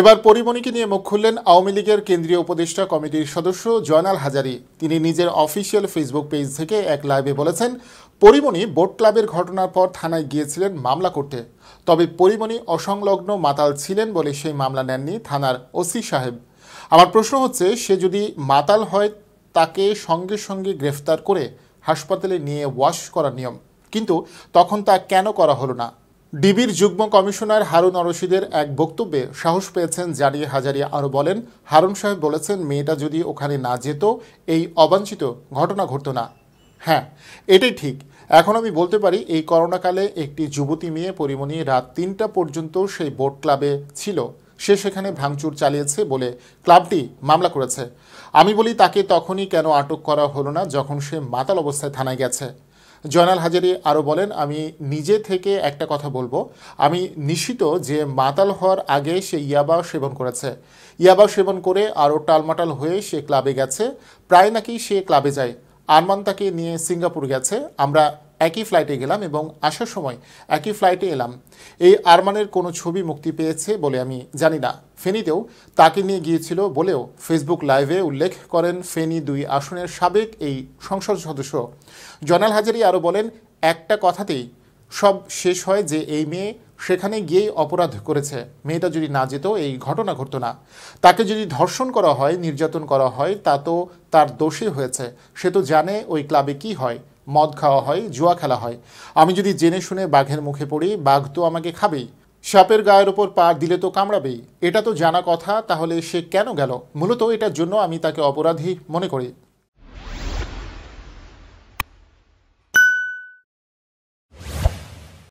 এবার পরিমণিকে নিয়ে মুখ খুললেন আওয়ামী লীগের কেন্দ্রীয় উপদেষ্টা কমিটির সদস্য জয়নাল হাজারি তিনি নিজের অফিসিয়াল ফেসবুক পেজ থেকে এক লাইভে বলেছেন পরিমণি বোট ক্লাবের ঘটনার পর থানায় গিয়েছিলেন মামলা করতে তবে পরিমণি অসংলগ্ন মাতাল ছিলেন বলে সেই মামলা নেননি থানার ওসি সাহেব আমার প্রশ্ন হচ্ছে সে যদি মাতাল হয় তাকে সঙ্গে সঙ্গে গ্রেফতার করে হাসপাতালে নিয়ে ওয়াশ করার নিয়ম কিন্তু তখন তা কেন করা হলো না ডিবির যুগ্ম কমিশনার হারুন অরশিদের এক বক্তব্যে সাহস পেয়েছেন জারিয়ে হাজারিয়া আরও বলেন হারুন সাহেব বলেছেন মেয়েটা যদি ওখানে না যেত এই অবাঞ্ছিত ঘটনা ঘটত না হ্যাঁ এটাই ঠিক এখন আমি বলতে পারি এই করোনাকালে একটি যুবতী মেয়ে পরিমণি রাত তিনটা পর্যন্ত সেই বোট ক্লাবে ছিল সে সেখানে ভাঙচুর চালিয়েছে বলে ক্লাবটি মামলা করেছে আমি বলি তাকে তখনই কেন আটক করা হলো না যখন সে মাতাল অবস্থায় থানায় গেছে জয়নাল হাজারি আরও বলেন আমি নিজে থেকে একটা কথা বলবো আমি নিশ্চিত যে মাতাল হওয়ার আগে সে ইয়াবা সেবন করেছে ইয়াবা সেবন করে আরও টালমাটাল হয়ে সে ক্লাবে গেছে প্রায় নাকি সে ক্লাবে যায় আরমান তাকে নিয়ে সিঙ্গাপুর গেছে আমরা একই ফ্লাইটে গেলাম এবং আসার সময় একই ফ্লাইটে এলাম এই আরমানের কোনো ছবি মুক্তি পেয়েছে বলে আমি জানি না ফেনীতেও তাকে নিয়ে গিয়েছিল বলেও ফেসবুক লাইভে উল্লেখ করেন ফেনী দুই আসনের সাবেক এই সংসদ সদস্য জনাল হাজারি আরও বলেন একটা কথাতেই সব শেষ হয় যে এই মেয়ে সেখানে গিয়েই অপরাধ করেছে মেয়েটা যদি না যেত এই ঘটনা ঘটত না তাকে যদি ধর্ষণ করা হয় নির্যাতন করা হয় তা তো তার দোষই হয়েছে সে তো জানে ওই ক্লাবে কি হয় মদ খাওয়া হয় জুয়া খেলা হয় আমি যদি জেনে শুনে বাঘের মুখে পড়ি বাঘ তো আমাকে খাবেই সাপের গায়ের ওপর পা দিলে তো কামড়াবেই এটা তো জানা কথা তাহলে সে কেন গেল মূলত এটার জন্য আমি তাকে অপরাধী মনে করি